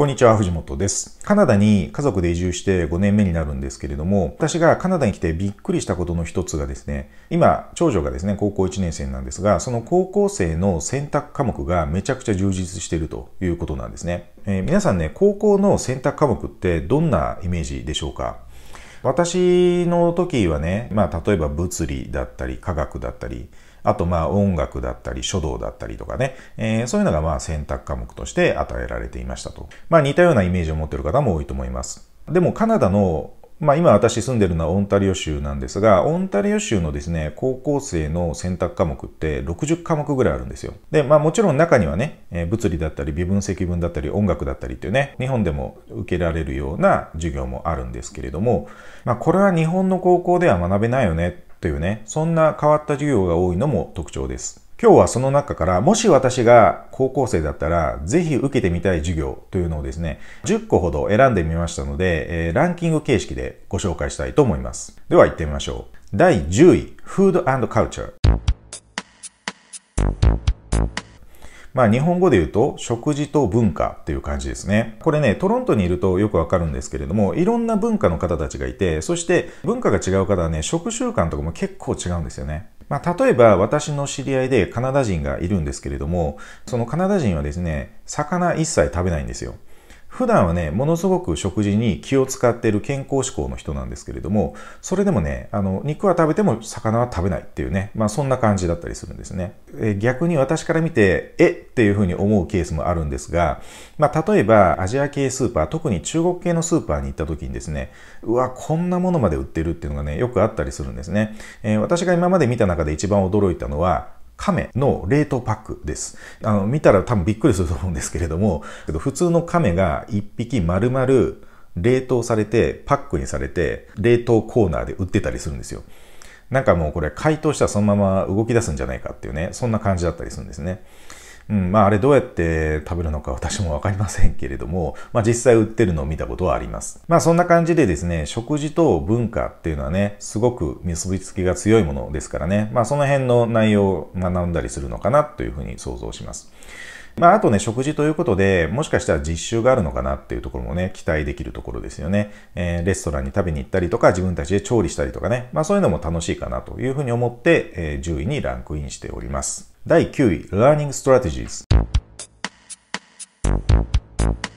こんにちは、藤本です。カナダに家族で移住して5年目になるんですけれども、私がカナダに来てびっくりしたことの一つがですね、今、長女がですね、高校1年生なんですが、その高校生の選択科目がめちゃくちゃ充実しているということなんですね。えー、皆さんね、高校の選択科目ってどんなイメージでしょうか私の時はね、まあ、例えば物理だったり、科学だったり、あとまあ音楽だったり書道だったりとかね、えー、そういうのがまあ選択科目として与えられていましたと。まあ似たようなイメージを持っている方も多いと思います。でもカナダのまあ今私住んでるのはオンタリオ州なんですが、オンタリオ州のですね、高校生の選択科目って60科目ぐらいあるんですよ。で、まあもちろん中にはね、え物理だったり微分積分だったり音楽だったりっていうね、日本でも受けられるような授業もあるんですけれども、まあこれは日本の高校では学べないよねというね、そんな変わった授業が多いのも特徴です。今日はその中から、もし私が高校生だったら、ぜひ受けてみたい授業というのをですね、10個ほど選んでみましたので、えー、ランキング形式でご紹介したいと思います。では行ってみましょう。第10位、Food and Culture。まあ日本語で言うと食事と文化っていう感じですね。これね、トロントにいるとよくわかるんですけれども、いろんな文化の方たちがいて、そして文化が違う方はね、食習慣とかも結構違うんですよね。まあ、例えば私の知り合いでカナダ人がいるんですけれども、そのカナダ人はですね、魚一切食べないんですよ。普段はね、ものすごく食事に気を使っている健康志向の人なんですけれども、それでもね、あの、肉は食べても魚は食べないっていうね、まあそんな感じだったりするんですね。え逆に私から見て、えっていうふうに思うケースもあるんですが、まあ例えばアジア系スーパー、特に中国系のスーパーに行った時にですね、うわ、こんなものまで売ってるっていうのがね、よくあったりするんですね。えー、私が今まで見た中で一番驚いたのは、亀の冷凍パックです。あの、見たら多分びっくりすると思うんですけれども、普通の亀が1匹丸々冷凍されて、パックにされて、冷凍コーナーで売ってたりするんですよ。なんかもうこれ解凍したらそのまま動き出すんじゃないかっていうね、そんな感じだったりするんですね。うん、まああれどうやって食べるのか私もわかりませんけれども、まあ実際売ってるのを見たことはあります。まあそんな感じでですね、食事と文化っていうのはね、すごく結びつきが強いものですからね、まあその辺の内容を学んだりするのかなというふうに想像します。まあ、あとね、食事ということで、もしかしたら実習があるのかなっていうところもね、期待できるところですよね。えー、レストランに食べに行ったりとか、自分たちで調理したりとかね、まあそういうのも楽しいかなというふうに思って、えー、10位にランクインしております。第9位、Learning Strategies。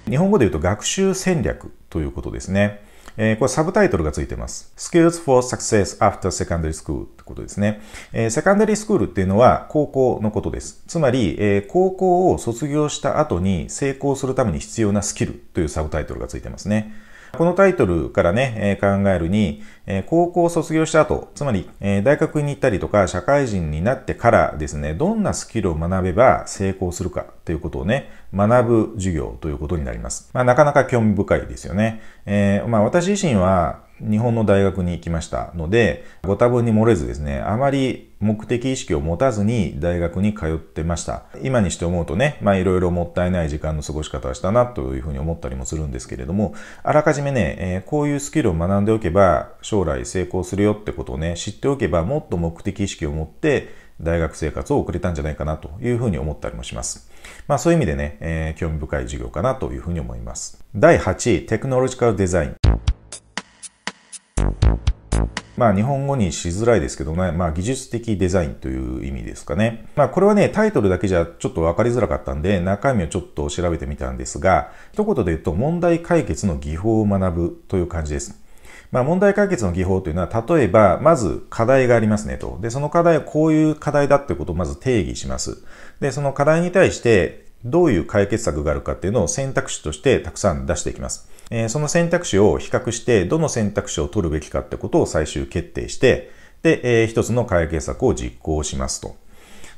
日本語で言うと学習戦略ということですね。えー、これサブタイトルがついてます。Skills for Success After Secondary School ってことですね。えー、セカンダリースクールっていうのは高校のことです。つまり、えー、高校を卒業した後に成功するために必要なスキルというサブタイトルがついてますね。このタイトルからね、え考えるに、え高校を卒業した後、つまり、え大学に行ったりとか、社会人になってからですね、どんなスキルを学べば成功するかということをね、学ぶ授業ということになります。まあ、なかなか興味深いですよね。えー、まあ、私自身は、日本の大学に行きましたので、ご多分に漏れずですね、あまり目的意識を持たずに大学に通ってました。今にして思うとね、まあいろいろもったいない時間の過ごし方をしたなというふうに思ったりもするんですけれども、あらかじめね、えこういうスキルを学んでおけば将来成功するよってことをね、知っておけばもっと目的意識を持って大学生活を送れたんじゃないかなというふうに思ったりもします。まあそういう意味でね、えー、興味深い授業かなというふうに思います。第8位、テクノロジカルデザイン。まあ、日本語にしづらいですけどね、まあ、技術的デザインという意味ですかね。まあ、これはね、タイトルだけじゃちょっと分かりづらかったんで、中身をちょっと調べてみたんですが、一言で言うと、問題解決の技法を学ぶという感じです。まあ、問題解決の技法というのは、例えば、まず課題がありますねと。で、その課題はこういう課題だってことをまず定義します。で、その課題に対して、どういう解決策があるかっていうのを選択肢としてたくさん出していきます。えその選択肢を比較して、どの選択肢を取るべきかってことを最終決定して、で、え一つの解決策を実行しますと。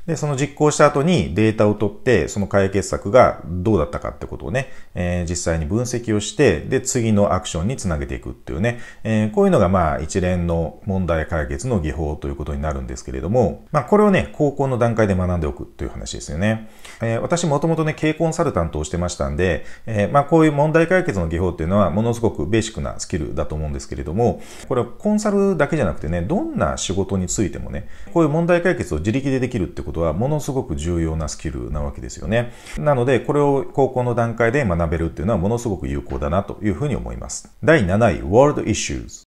で、その実行した後にデータを取って、その解決策がどうだったかってことをね、えー、実際に分析をして、で、次のアクションにつなげていくっていうね、えー、こういうのがまあ一連の問題解決の技法ということになるんですけれども、まあこれをね、高校の段階で学んでおくという話ですよね。えー、私もともとね、経営コンサルタントをしてましたんで、えまあこういう問題解決の技法っていうのはものすごくベーシックなスキルだと思うんですけれども、これはコンサルだけじゃなくてね、どんな仕事についてもね、こういう問題解決を自力でできるってことことはものすごく重要なスキルなわけですよね。なので、これを高校の段階で学べるっていうのはものすごく有効だなというふうに思います。第7位、World Issues。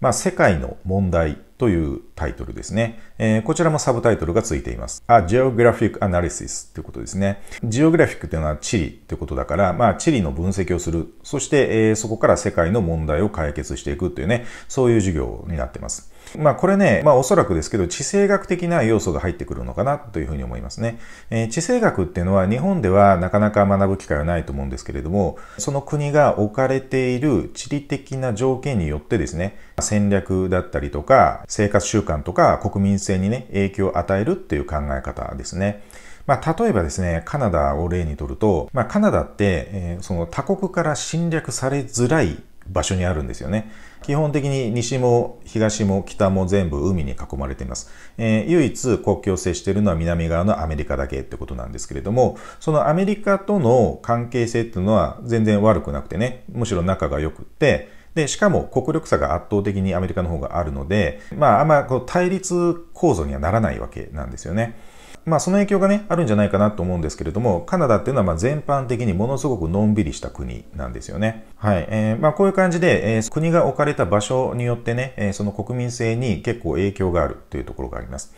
まあ、世界の問題というタイトルですね、えー、こちらもサブタイトルがついています。A Geographic Analysis ということですね。ジオグラフィックというのは地理ということだから、まあ、地理の分析をする。そして、えー、そこから世界の問題を解決していくというね、そういう授業になっています。まあこれね、まあおそらくですけど、地政学的な要素が入ってくるのかなというふうに思いますね。えー、地政学っていうのは日本ではなかなか学ぶ機会はないと思うんですけれども、その国が置かれている地理的な条件によってですね、戦略だったりとか、生活習慣とか国民性にね、影響を与えるっていう考え方ですね。まあ、例えばですね、カナダを例にとると、まあ、カナダって、えー、その他国から侵略されづらい場所にあるんですよね。基本的に西も東も北も全部海に囲まれています。えー、唯一国境を接しているのは南側のアメリカだけってことなんですけれども、そのアメリカとの関係性っていうのは全然悪くなくてね、むしろ仲が良くって、で、しかも国力差が圧倒的にアメリカの方があるので、まあ、あんまこう対立構造にはならないわけなんですよね。まあ、その影響がね、あるんじゃないかなと思うんですけれども、カナダっていうのはま全般的にものすごくのんびりした国なんですよね。はい。えー、まあ、こういう感じで、えー、国が置かれた場所によってね、えー、その国民性に結構影響があるというところがあります。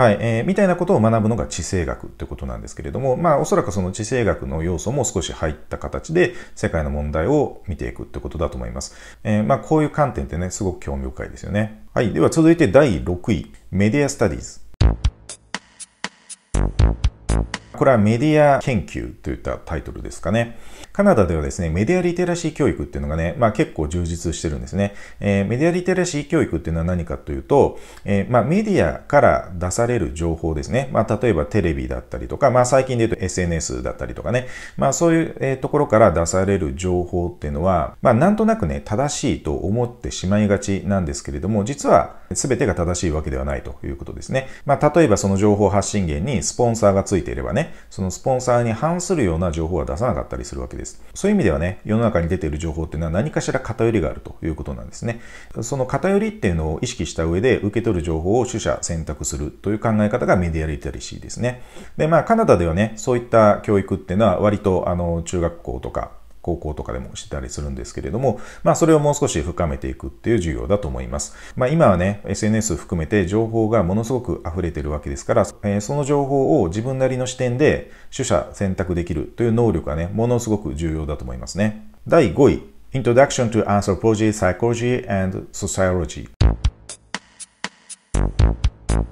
はい、えー、みたいなことを学ぶのが地政学ってことなんですけれども、まあ、おそらくその地政学の要素も少し入った形で、世界の問題を見ていくってことだと思います。えー、まあ、こういう観点ってね、すごく興味深いですよね。はい、では続いて第6位、メディアスタディズ。これはメディア研究といったタイトルですかね。カナダではですね、メディアリテラシー教育っていうのがね、まあ結構充実してるんですね。えー、メディアリテラシー教育っていうのは何かというと、えー、まあメディアから出される情報ですね。まあ例えばテレビだったりとか、まあ最近で言うと SNS だったりとかね、まあそういうところから出される情報っていうのは、まあなんとなくね、正しいと思ってしまいがちなんですけれども、実は全てが正しいわけではないということですね。まあ例えばその情報発信源にスポンサーがついていればね、そのスポンサーに反するような情報は出さなかったりするわけです。です。そういう意味ではね、世の中に出ている情報っていうのは何かしら偏りがあるということなんですね。その偏りっていうのを意識した上で受け取る情報を取捨選択するという考え方がメディアリテラシーですね。で、まあカナダではね、そういった教育っていうのは割とあの中学校とか高校とかでもしてたりするんですけれども、まあそれをもう少し深めていくっていう授業だと思います。まあ今はね、SNS 含めて情報がものすごく溢れてるわけですから、えー、その情報を自分なりの視点で取捨選択できるという能力はね、ものすごく重要だと思いますね。第5位、Introduction to Anthropology, Psychology and Sociology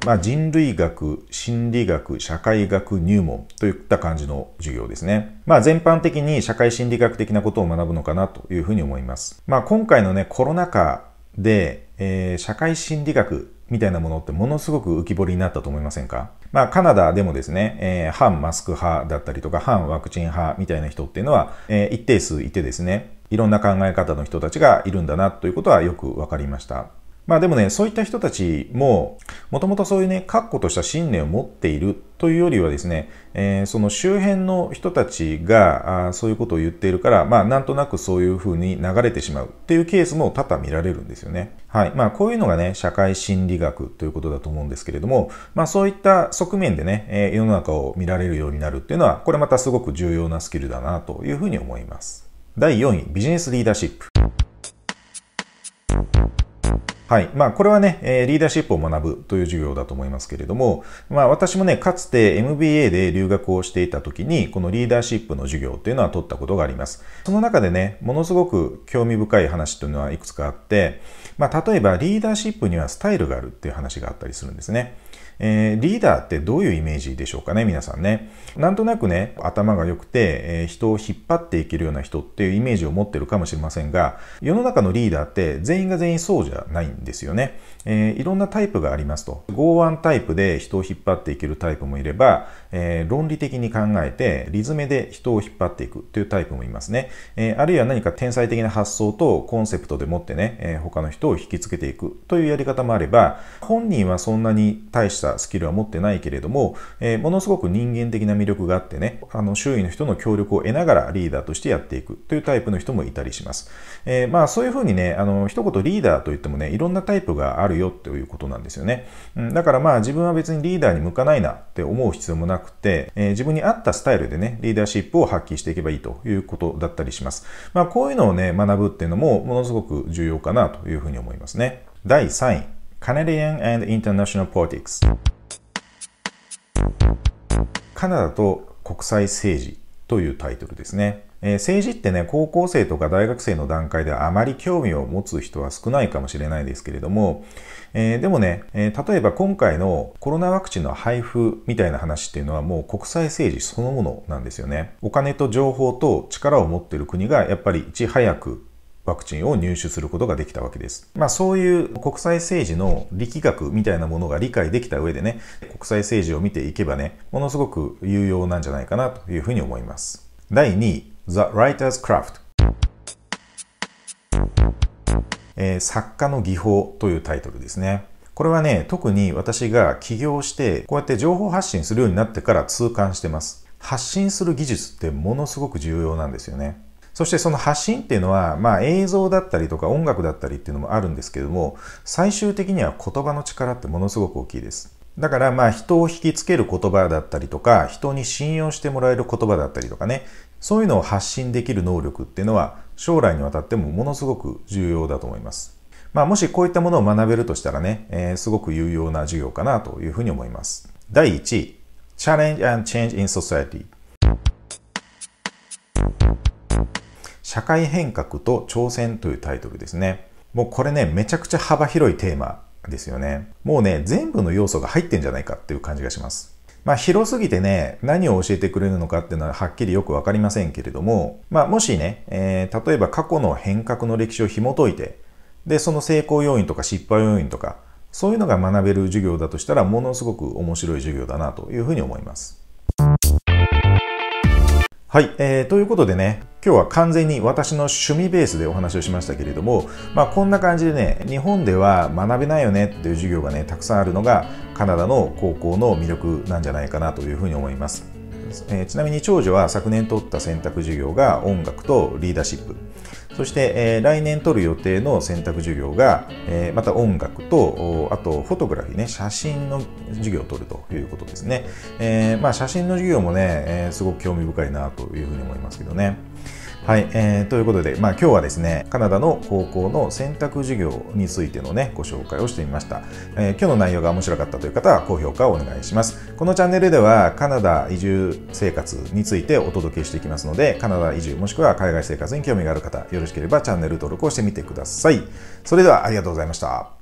まあ、人類学、心理学、社会学入門といった感じの授業ですね。まあ、全般的に社会心理学的なことを学ぶのかなというふうに思います。まあ、今回のね、コロナ禍で、えー、社会心理学みたいなものってものすごく浮き彫りになったと思いませんかまあ、カナダでもですね、えー、反マスク派だったりとか、反ワクチン派みたいな人っていうのは、えー、一定数いてですね、いろんな考え方の人たちがいるんだなということはよくわかりました。まあでもね、そういった人たちも、もともとそういうね、確固とした信念を持っているというよりはですね、えー、その周辺の人たちがあそういうことを言っているから、まあなんとなくそういうふうに流れてしまうっていうケースも多々見られるんですよね。はい。まあこういうのがね、社会心理学ということだと思うんですけれども、まあそういった側面でね、えー、世の中を見られるようになるっていうのは、これまたすごく重要なスキルだなというふうに思います。第4位、ビジネスリーダーシップ。はい。まあ、これはね、えリーダーシップを学ぶという授業だと思いますけれども、まあ、私もね、かつて MBA で留学をしていた時に、このリーダーシップの授業っていうのは取ったことがあります。その中でね、ものすごく興味深い話というのはいくつかあって、まあ、例えばリーダーシップにはスタイルがあるっていう話があったりするんですね。えー、リーダーってどういうイメージでしょうかね、皆さんね。なんとなくね、頭が良くて、えー、人を引っ張っていけるような人っていうイメージを持ってるかもしれませんが、世の中のリーダーって全員が全員そうじゃないんですよね。えー、いろんなタイプがありますと。剛腕タイプで人を引っ張っていけるタイプもいれば、えー、論理的に考えて、リズムで人を引っ張っていくというタイプもいますね。えー、あるいは何か天才的な発想とコンセプトでもってね、え他の人を引きつけていくというやり方もあれば、本人はそんなに大したたスキルは持ってないけれども、えー、ものすごく人間的な魅力があってね、あの周囲の人の協力を得ながらリーダーとしてやっていくというタイプの人もいたりします。えー、まあそういうふうにね、あの一言リーダーといってもね、いろんなタイプがあるよということなんですよね。うん、だからまあ自分は別にリーダーに向かないなって思う必要もなくて、えー、自分に合ったスタイルでね、リーダーシップを発揮していけばいいということだったりします。まあこういうのをね、学ぶっていうのもものすごく重要かなというふうに思いますね。第3位。Canadian and International Politics カナダと国際政治というタイトルですね。えー、政治ってね、高校生とか大学生の段階ではあまり興味を持つ人は少ないかもしれないですけれども、えー、でもね、えー、例えば今回のコロナワクチンの配布みたいな話っていうのはもう国際政治そのものなんですよね。お金と情報と力を持ってる国がやっぱりいち早くワクチンを入手することができたわけです。まあそういう国際政治の力学みたいなものが理解できた上でね、国際政治を見ていけばね、ものすごく有用なんじゃないかなというふうに思います。第2位、The Writer's Craft。えー、作家の技法というタイトルですね。これはね、特に私が起業して、こうやって情報発信するようになってから痛感してます。発信する技術ってものすごく重要なんですよね。そしてその発信っていうのは、まあ、映像だったりとか音楽だったりっていうのもあるんですけども最終的には言葉の力ってものすごく大きいです。だからまあ人を引きつける言葉だったりとか人に信用してもらえる言葉だったりとかねそういうのを発信できる能力っていうのは将来にわたってもものすごく重要だと思います。まあ、もしこういったものを学べるとしたらね、えー、すごく有用な授業かなというふうに思います。第1位、Challenge and Change in Society。社会変革と挑戦というタイトルですね。もうこれね、めちゃくちゃ幅広いテーマですよね。もうね、全部の要素が入ってんじゃないかっていう感じがします。まあ、広すぎてね、何を教えてくれるのかっていうのははっきりよくわかりませんけれども、まあ、もしね、えー、例えば過去の変革の歴史を紐解いて、で、その成功要因とか失敗要因とか、そういうのが学べる授業だとしたら、ものすごく面白い授業だなというふうに思います。はい、えー、ということでね、今日は完全に私の趣味ベースでお話をしましたけれども、まあ、こんな感じでね、日本では学べないよねっていう授業がね、たくさんあるのが、カナダの高校の魅力なんじゃないかなというふうに思います。えー、ちなみに長女は昨年取った選択授業が音楽とリーダーシップ。そして、えー、来年取る予定の選択授業が、えー、また音楽と、あとフォトグラフィーね、写真の授業を取るということですね。えー、まあ、写真の授業もね、えすごく興味深いなというふうに思いますけどね。はい、えー、ということで、まあ、今日はですねカナダの高校の選択授業についてのねご紹介をしてみました、えー、今日の内容が面白かったという方は高評価をお願いしますこのチャンネルではカナダ移住生活についてお届けしていきますのでカナダ移住もしくは海外生活に興味がある方よろしければチャンネル登録をしてみてくださいそれではありがとうございました